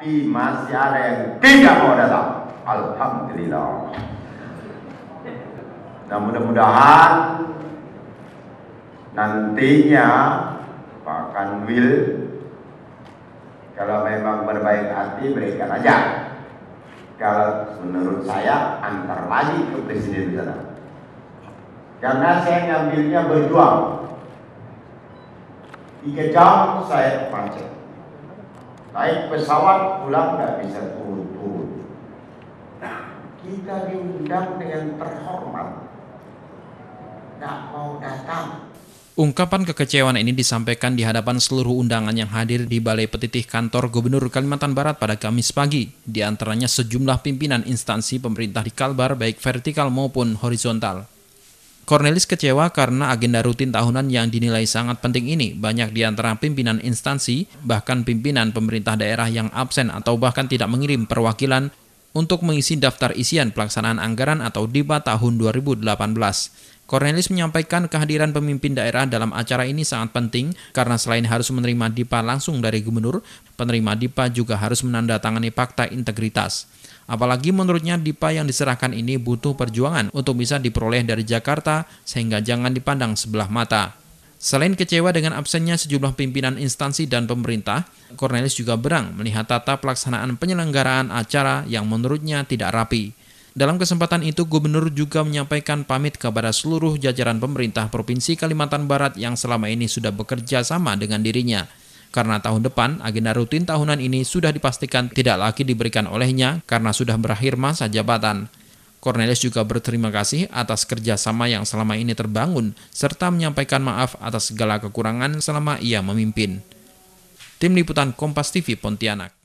tapi masih ada yang tidak mau datang Alhamdulillah nah mudah-mudahan nantinya Pak Kanwil kalau memang berbaik hati berikan aja kalau menurut saya antar lagi ke presiden sana karena saya ngambilnya berjuang tiga jam saya pancet naik pesawat pulang nggak bisa turun nah, kita diundang dengan terhormat, nggak mau datang. Ungkapan kekecewaan ini disampaikan di hadapan seluruh undangan yang hadir di Balai Petitih Kantor Gubernur Kalimantan Barat pada Kamis pagi, di antaranya sejumlah pimpinan instansi pemerintah di Kalbar baik vertikal maupun horizontal. Cornelis kecewa karena agenda rutin tahunan yang dinilai sangat penting ini banyak di antara pimpinan instansi, bahkan pimpinan pemerintah daerah yang absen atau bahkan tidak mengirim perwakilan untuk mengisi daftar isian pelaksanaan anggaran atau DIPA tahun 2018. Cornelis menyampaikan kehadiran pemimpin daerah dalam acara ini sangat penting karena selain harus menerima DIPA langsung dari gubernur, penerima DIPA juga harus menandatangani fakta integritas. Apalagi menurutnya DIPA yang diserahkan ini butuh perjuangan untuk bisa diperoleh dari Jakarta sehingga jangan dipandang sebelah mata. Selain kecewa dengan absennya sejumlah pimpinan instansi dan pemerintah, Cornelis juga berang melihat tata pelaksanaan penyelenggaraan acara yang menurutnya tidak rapi. Dalam kesempatan itu, Gubernur juga menyampaikan pamit kepada seluruh jajaran pemerintah Provinsi Kalimantan Barat yang selama ini sudah bekerja sama dengan dirinya. Karena tahun depan, agenda rutin tahunan ini sudah dipastikan tidak lagi diberikan olehnya karena sudah berakhir masa jabatan. Cornelis juga berterima kasih atas kerjasama yang selama ini terbangun, serta menyampaikan maaf atas segala kekurangan selama ia memimpin. Tim Liputan Kompas TV Pontianak